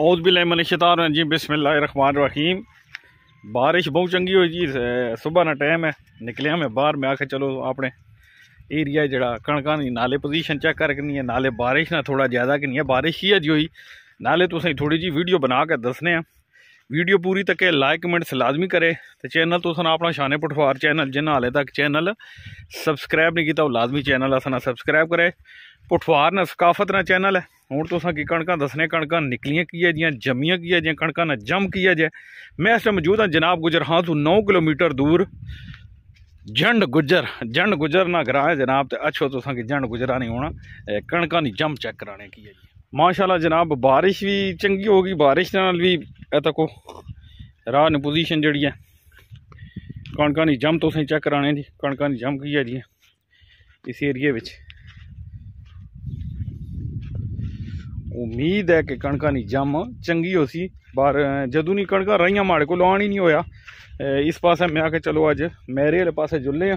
जी रखमान रहीम बारिश बहुत चंगी हुई जी सुबह ना टाइम है निकलिया मैं बाहर मैं आखिर चलो अपने एरिया जरा कणक नहीं नाले पोजिशन चेक करनी है नाले बारिश ना थोड़ा ज़्यादा कि नहीं है बारिश ही अज हुई नाले तुम थोड़ी जी वीडियो बना के दसने वीडियो पूरी तक लाइक कमेंट्स लाजमी करे तो चैनल तो सर अपना शाने पठवार चैनल जिन्हें हाले तक चैनल सबसक्राइब नहीं किया लाजमी चैनल असना सबसक्राइब करे पठवार ना सकाफत ना चैनल है ਹੁਣ ਤੁਸੀਂ ਕੀ ਕਣਕਾਂ ਦੱਸਣੇ ਕਣਕਾਂ ਨਿਕਲੀਆਂ ਕੀ ਹੈ ਜੀਆਂ ਜੰਮੀਆਂ ਕੀ ਹੈ ਜੀਆਂ ਕਣਕਾਂ ਨਾਲ ਜੰਮ ਕੀ ਹੈ ਜੇ ਮੈਂ ਇਸ ਟਾਈਮ ਮੌਜੂਦ ਹਾਂ ਜਨਾਬ ਗੁਜਰ ਹਾਂ ਤੋਂ 9 ਕਿਲੋਮੀਟਰ ਦੂਰ ਜੰਡ ਗੁਜਰ ਜੰਡ ਗੁਜਰ ਨਾ ਕਰਾਏ ਜਨਾਬ ਤੇ ਅੱਛੋ ਤੁਸੀਂ ਕਿ ਜੰਡ ਗੁਜਰਾ ਨਹੀਂ ਹੋਣਾ ਕਣਕਾਂ ਦੀ ਜੰਮ ਚੈੱਕ ਕਰਾਣੇ ਕੀ ਹੈ ਜੀ ਮਾਸ਼ਾਅੱਲਾ ਜਨਾਬ ਬਾਰਿਸ਼ ਵੀ ਚੰਗੀ ਹੋ ਗਈ ਬਾਰਿਸ਼ ਨਾਲ ਵੀ ਇਹ ਤੱਕੋ ਰਾਹ ਨੇ ਪੋਜੀਸ਼ਨ ਜਿਹੜੀ ਹੈ ਕਣਕਾਂ ਦੀ ਜੰਮ ਤੁਸੀਂ ਚੈੱਕ ਕਰਾਣੇ ਜੀ ਕਣਕਾਂ ਦੀ ਜੰਮ ਕੀ ਹੈ ਜੀ ਇਸ ਏਰੀਏ ਵਿੱਚ ਉਮੀਦ ਹੈ ਕਿ ਕਣਕਾਂ ਦੀ ਜੰਮ ਚੰਗੀ ਹੋ ਸੀ ਪਰ ਜਦੋਂ ਨਹੀਂ ਕਣਕਾਂ ਰਹੀਆਂ ਮਾੜੇ ਕੋ ਲਾਉਣ ਹੀ ਨਹੀਂ ਹੋਇਆ ਇਸ ਪਾਸੇ ਮੈਂ ਆ ਕੇ ਚਲੋ ਅੱਜ ਮੇਰੇ ਵਾਲੇ ਪਾਸੇ ਜੁੱਲੇ ਆ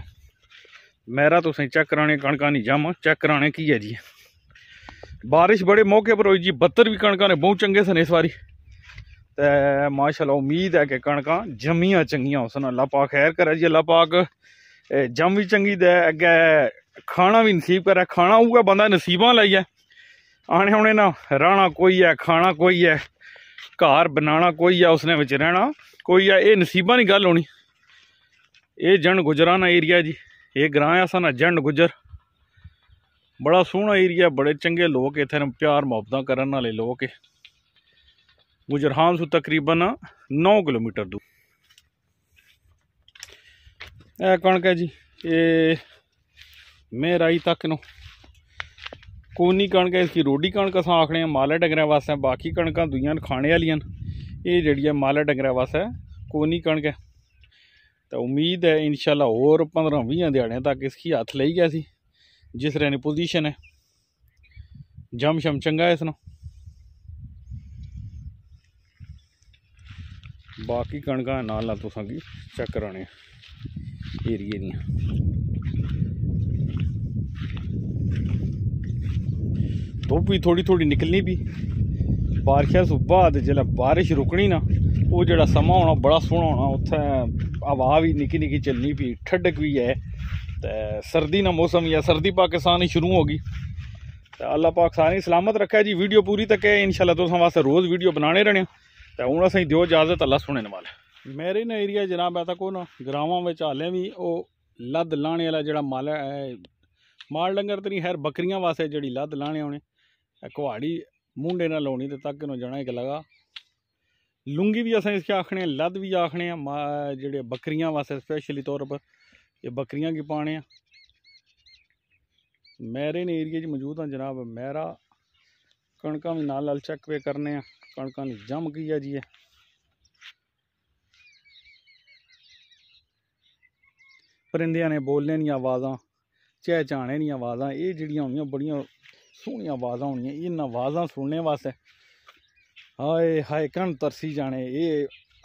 ਮੇਰਾ ਤੁਸੀਂ ਚੈੱਕ ਕਰਾਣੇ ਕਣਕਾਂ ਦੀ ਜੰਮ ਚੈੱਕ ਕਰਾਣੇ ਕੀ ਹੈ ਜੀ بارش ਬੜੇ ਮੌਕੇ ਪਰ ਹੋਈ ਜੀ 72 ਵੀ ਕਣਕਾਂ ਨੇ ਬਹੁਤ ਚੰਗੇ ਸਨ ਇਸ ਵਾਰੀ ਤੇ ਮਾਸ਼ਾਅੱਲਾ ਉਮੀਦ ਹੈ ਕਿ ਕਣਕਾਂ ਜੰਮੀਆਂ ਚੰਗੀਆਂ ਹੋਸਨ ਅੱਲਾ ਪਾਕ ਖੈਰ ਕਰੇ ਜੀ ਅੱਲਾ ਪਾਕ ਜੰਮ ਵੀ ਚੰਗੀ ਦੇ ਅੱਗੇ ਖਾਣਾ ਵੀ ਨਸੀਬ ਕਰੇ ਖਾਣਾ ਹੋਊਗਾ ਬੰਦਾ ਨਸੀਬਾਂ ਲਈ ਹੈ ਆਣੇ ਹੁਣੇ ਨਾ ਰਹਿਣਾ ਕੋਈ ਐ ਖਾਣਾ ਕੋਈ ਐ ਘਰ ਬਣਾਉਣਾ ਕੋਈ ਐ ਉਸਨੇ ਵਿੱਚ ਰਹਿਣਾ ਕੋਈ ਐ ਇਹ ਨਸੀਬਾਂ ਦੀ ਗੱਲ ਹੋਣੀ ਇਹ ਜੰਡ ਗੁਜਰਾਨਾ ਏਰੀਆ ਜੀ ਇਹ ਗ੍ਰਾਂ ਆਸਾ ਨਾ ਜੰਡ ਗੁਜਰ ਬੜਾ ਸੋਹਣਾ ਏਰੀਆ ਬੜੇ ਚੰਗੇ ਲੋਕ ਇੱਥੇ ਨੂੰ ਪਿਆਰ ਮੁਹੱਬਤਾਂ ਕਰਨ ਵਾਲੇ ਲੋਕ ਐ ਗੁਜਰਹਾਂ ਤੋਂ ਤਕਰੀਬਨ 9 ਕਿਲੋਮੀਟਰ ਦੂਰ ਇਹ ਕਣਕ ਹੈ ਜੀ ਇਹ ਮੇਰਾਈ ਤੱਕ ਨੂੰ ਕੋਨੀ ਕਣਕ ਹੈ ਇਸਦੀ ਰੋਡੀ ਕਣਕ ਅਸਾਂ ਆਖਦੇ ਹਾਂ ਮਾਲੇ ਡੰਗਰਾਂ ਵਾਸਤੇ ਬਾਕੀ ਕਣਕਾਂ ਦੁਈਆਂ ਖਾਣੇ ਵਾਲੀਆਂ ਇਹ ਜਿਹੜੀ ਹੈ ਮਾਲੇ ਡੰਗਰਾਂ ਵਾਸਤੇ ਕੋਨੀ ਕਣਕ ਹੈ ਤਾਂ ਉਮੀਦ ਹੈ ਇਨਸ਼ਾਅੱਲਾ ਹੋਰ 15-20 ਦਿਹਾੜਿਆਂ ਤੱਕ ਇਸ ਕੀ ਹੱਥ ਲਈ ਗਿਆ ਸੀ ਜਿਸ ਰਿਆਂ ਨੇ ਪੋਜੀਸ਼ਨ ਹੈ ਜਮ ਸ਼ਮ ਚੰਗਾ ਇਸ ਨੂੰ ਬਾਕੀ ਕਣਕਾਂ ਨਾਲ ਨਾਲ ਕੀ ਚੈੱਕ ਕਰਾਣੇ ਏਰੀਏ ਦੀਆਂ धुप्प तो भी थोड़ी थोड़ी निकलनी भी बारिशा तो बाद जल बारिश रुकनी ना वो जो समा होना बड़ा सोहना होना उत्थें हवा भी निकी निकी चलनी भी ठंडक भी है तो सर्दी ना मौसम है सर्दी पाकिस्तान ही शुरू होगी तो अल्लाह पाक सारें सलामत रखे जी वीडियो पूरी तक है इनशाला तुम वास्तव रोज़ वीडियो बनाने रहने तो हूँ असेंगी देओ इजाजत अल्लाह वाले मेरे मैरिन एरिया जनाब है तक ना ग्रावों में हाले भी वो लद लाने वाला जो माल माल डंगर तो नहीं खैर बकरियां वास्ते जी लद लाने उन्हें ਕੁਹਾੜੀ ਮੁੰਡੇ ਨਾਲ ਲਾਉਣੀ ਤੇ ਤੱਕ ਨੂੰ ਜਾਣਾ ਇੱਕ ਲਗਾ ਲੁੰਗੀ ਵੀ ਅਸਾਂ ਇਸ ਇਸਕੇ ਆਖਣੇ ਆ ਲੱਦ ਵੀ ਆਖਣੇ ਆ ਜਿਹੜੇ ਬੱਕਰੀਆਂ ਵਾਸਤੇ ਸਪੈਸ਼ਲੀ ਤੌਰ ਪਰ ਇਹ ਬੱਕਰੀਆਂ ਕੀ ਪਾਣੇ ਆ ਨੇ ਏਰੀਆ 'ਚ ਮੌਜੂਦ ਆ ਜਨਾਬ ਮੈਰਾ ਕਣਕਾਂ ਵੀ ਨਾਲ ਲਾਲ ਚੱਕ ਵੇ ਕਰਨੇ ਆ ਕਣਕਾਂ ਨੇ ਜੰਮ ਗਈ ਆ ਜੀ ਇਹ ਪਰਿੰਦਿਆਂ ਨੇ ਬੋਲਣੇ ਨਹੀਂ ਆਵਾਜ਼ਾਂ ਚਹਿ ਨਹੀਂ ਆਵਾਜ਼ਾਂ ਇਹ ਜਿਹੜੀਆਂ ਹੋਈਆਂ ਬੜੀਆਂ सोहनिया आवाज़ा होनी इन आवाज़ा सुनने वास्तव हाए हाए कण तरसी जाने ये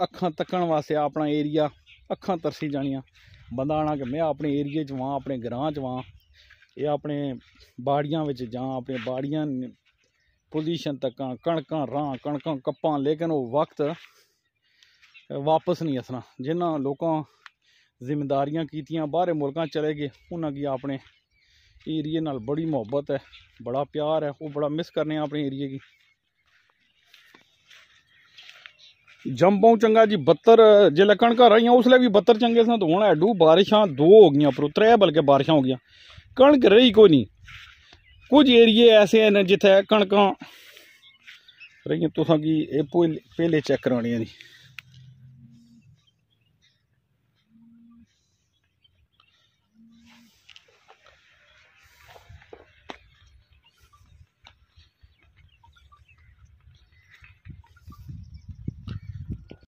अखा तक वास्ते अपना एरिया अखा तरसी जानिया बंदा आना कि मैं अपने एरिए वहाँ अपने ग्रां च वहाँ ये अपने बाड़िया बिच अपने बाड़िया पोजिशन तक कणक रहा कणक कप्पा लेकिन वो वक्त वापस नहीं असना जिन्ना लोगों जिम्मेदारियां कीतियां बाहरें मुल्क चले गए उन्होंने अपने एरिए नाल बड़ी मुहब्बत है बड़ा प्यार है वो बड़ा मिस करने अपने एरिए की जम्पों चंगा जी बत्तर जिले कणक रही उसले भी बत्तर चंगे सन तो हूँ एडू बारिशां दो हो गई पर त्रै बल्कि बारिशां हो गई कणक रही कोई नहीं कुछ एरिए ऐसे हैं जिथे कणक रही तुसा की पहले चेक करानी